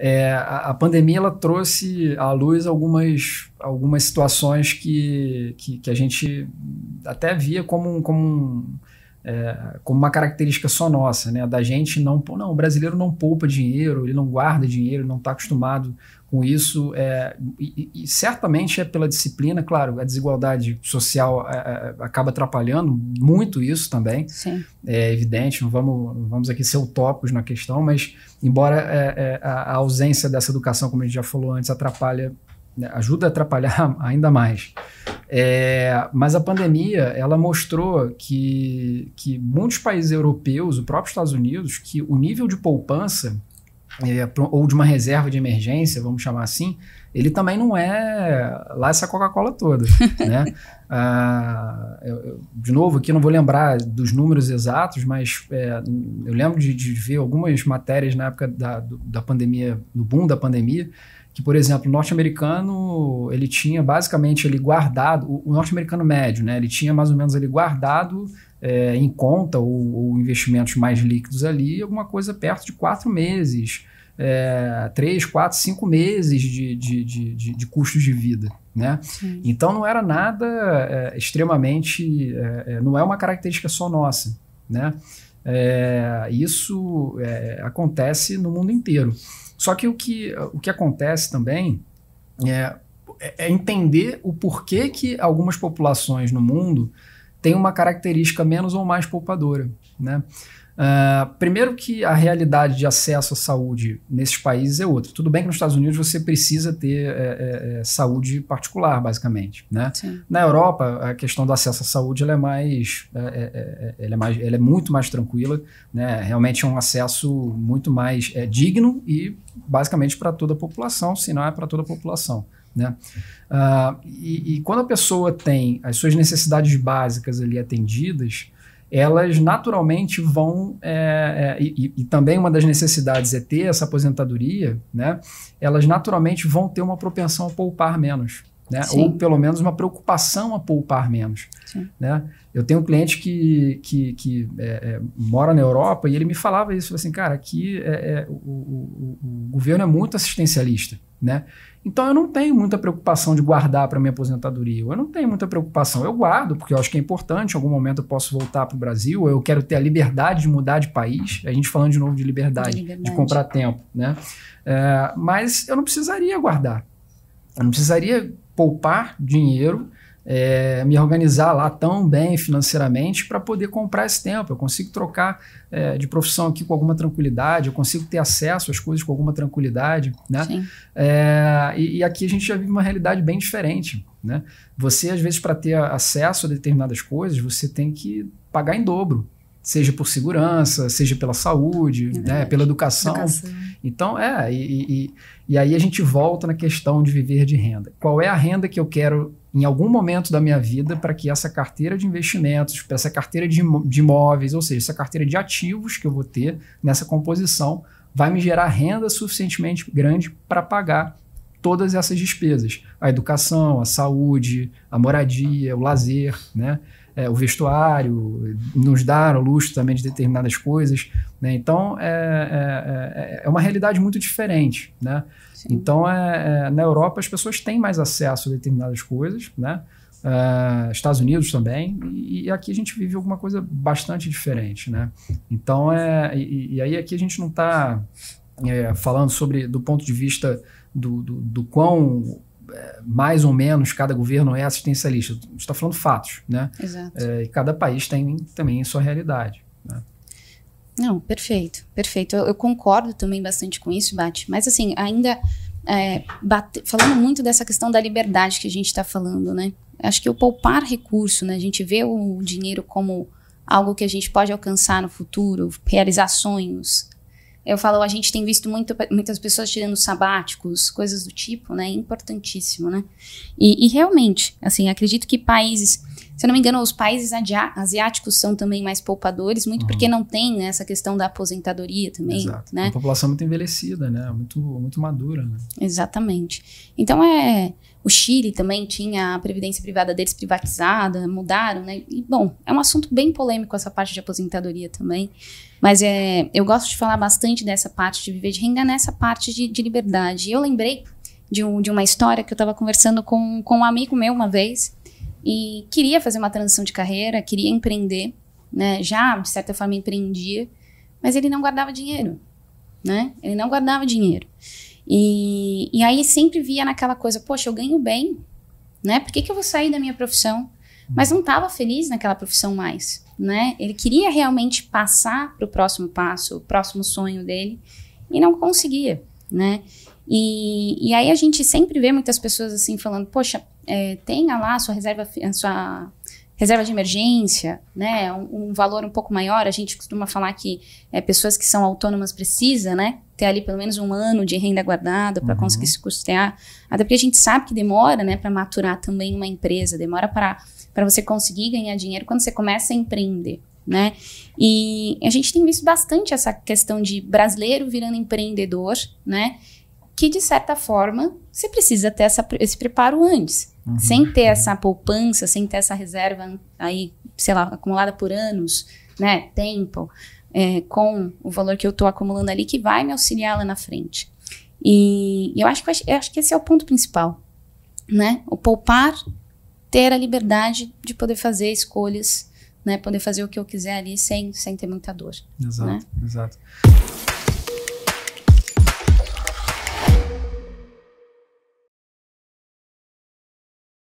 É, a, a, pandemia ela trouxe à luz algumas, algumas situações que, que, que a gente até via como, como um, é, como uma característica só nossa, né? Da gente não, não, o brasileiro não poupa dinheiro, ele não guarda dinheiro, não está acostumado com isso. É, e, e, certamente é pela disciplina, claro, a desigualdade social é, é acaba atrapalhando muito isso também. Sim. É evidente, não vamos, vamos aqui ser utópicos na questão, mas embora é, é, a, a ausência dessa educação, como a gente já falou antes, atrapalha né, ajuda a atrapalhar ainda mais. É, mas a pandemia ela mostrou que, que muitos países europeus, o próprio Estados Unidos, que o nível de poupança é, ou de uma reserva de emergência, vamos chamar assim, ele também não é lá essa Coca-Cola toda, né? Ah, eu, eu, de novo, aqui não vou lembrar dos números exatos, mas é, eu lembro de, de, ver algumas matérias na época da, do, da pandemia, no boom da pandemia, que, por exemplo, o norte-americano, ele tinha basicamente ele guardado, o, norte-americano médio, né, ele tinha mais ou menos ele guardado é, em conta ou, ou, investimentos mais líquidos ali, alguma coisa perto de quatro meses, é, três, quatro, cinco meses de, de, de, de, de custos de vida. Né? Então não era nada é, extremamente. É, é, não é uma característica só nossa. Né? É, isso é, acontece no mundo inteiro. Só que o que, o que acontece também é, é, é entender o porquê que algumas populações no mundo têm uma característica menos ou mais poupadora. Né? Uh, primeiro que a realidade de acesso à saúde nesses países é outra. Tudo bem que nos Estados Unidos você precisa ter é, é, é saúde particular, basicamente. Né? Na Europa, a questão do acesso à saúde ela é, mais, é, é, é, ela é, mais, ela é muito mais tranquila. Né? Realmente é um acesso muito mais digno e basicamente para toda a população, se não é para toda a população. Né? Uh, e, e quando a pessoa tem as suas necessidades básicas ali atendidas, elas naturalmente vão. É, é, e, e, também uma das necessidades é ter essa aposentadoria, né? Elas naturalmente vão ter uma propensão a poupar menos. Né? Sim. Ou pelo menos uma preocupação a poupar menos. Sim. Né? Eu tenho um cliente que, que, que é, é mora na Europa e ele me falava isso, assim, cara, aqui é, é, o, o, o governo é muito assistencialista né? Então eu não tenho muita preocupação de guardar para minha aposentadoria. Eu não tenho muita preocupação. Eu guardo porque eu acho que é importante. Em algum momento eu posso voltar para o Brasil. Eu quero ter a liberdade de mudar de país. A gente falando de novo de liberdade, de, liberdade. de comprar tempo, né? É, mas eu não precisaria guardar. Eu não precisaria poupar dinheiro é, me organizar lá tão bem financeiramente para poder comprar esse tempo. Eu consigo trocar é, de profissão aqui com alguma tranquilidade, eu consigo ter acesso às coisas com alguma tranquilidade. Né? É, e, e, aqui a gente já vive uma realidade bem diferente. Né? Você, às vezes, para ter acesso a determinadas coisas, você tem que pagar em dobro. Seja por segurança, seja pela saúde, é né? pela educação. educação. Então, é, e, e, e aí a gente volta na questão de viver de renda. Qual é a renda que eu quero em algum momento da minha vida para que essa carteira de investimentos, para essa carteira de, de imóveis, ou seja, essa carteira de ativos que eu vou ter nessa composição, vai me gerar renda suficientemente grande para pagar todas essas despesas: a educação, a saúde, a moradia, o lazer, né? é, o vestuário, nos dar o luxo também de determinadas coisas. Né? Então, é, é, é, é uma realidade muito diferente. Né? Então, é, é, na Europa, as pessoas têm mais acesso a determinadas coisas, né? É, Estados Unidos também, e, e, aqui a gente vive alguma coisa bastante diferente. Né? Então, é, e, e aí aqui a gente não está falando sobre do ponto de vista do, do, do quão mais ou menos cada governo é assistencialista. A gente está falando fatos, né? Exato. É, e cada país tem também sua realidade. Né? Não, perfeito, perfeito. Eu, eu, concordo também bastante com isso, Bate. Mas assim, ainda é, bate, falando muito dessa questão da liberdade que a gente está falando, né? Acho que o poupar recurso, né? A gente vê o dinheiro como algo que a gente pode alcançar no futuro, realizar sonhos, eu falo, a gente tem visto muito, muitas pessoas tirando sabáticos, coisas do tipo, né? Importantíssimo, né? E, e realmente, assim, acredito que países, se eu não me engano, os países asiáticos são também mais poupadores, muito uhum. porque não tem né, essa questão da aposentadoria também, Exato. né? Uma população muito envelhecida, né? Muito, muito madura, né? Exatamente. Então, é... O Chile também tinha a previdência privada deles privatizada, mudaram, né? E, bom, é um assunto bem polêmico essa parte de aposentadoria também. Mas é, eu gosto de falar bastante dessa parte de viver de renda nessa parte de, de liberdade. Eu lembrei de, um, de uma história que eu estava conversando com, com um amigo meu uma vez e queria fazer uma transição de carreira, queria empreender, né? Já, de certa forma, empreendia, mas ele não guardava dinheiro, né? Ele não guardava dinheiro. E, e aí sempre via naquela coisa, poxa, eu ganho bem, né? Por que, que eu vou sair da minha profissão? mas não estava feliz naquela profissão mais, né? Ele queria realmente passar para o próximo passo, o próximo sonho dele, e não conseguia, né? E, e aí a gente sempre vê muitas pessoas assim falando, poxa, é, tenha lá a sua reserva, a sua reserva de emergência, né? Um, um, valor um pouco maior. A gente costuma falar que é, pessoas que são autônomas precisam, né? Ter ali pelo menos um ano de renda guardada para uhum. conseguir se custear. Até porque a gente sabe que demora, né? Para maturar também uma empresa, demora para para você conseguir ganhar dinheiro quando você começa a empreender, né? E a gente tem visto bastante essa questão de brasileiro virando empreendedor, né? que de certa forma você precisa ter essa, esse preparo antes. Uhum. Sem ter uhum. essa poupança, sem ter essa reserva aí, sei lá, acumulada por anos, né? Tempo, é, com o valor que eu estou acumulando ali, que vai me auxiliar lá na frente. E eu acho, que, eu acho que esse é o ponto principal, né? O poupar, ter a liberdade de poder fazer escolhas, né? Poder fazer o que eu quiser ali sem, sem ter muita dor. Exato, né? exato.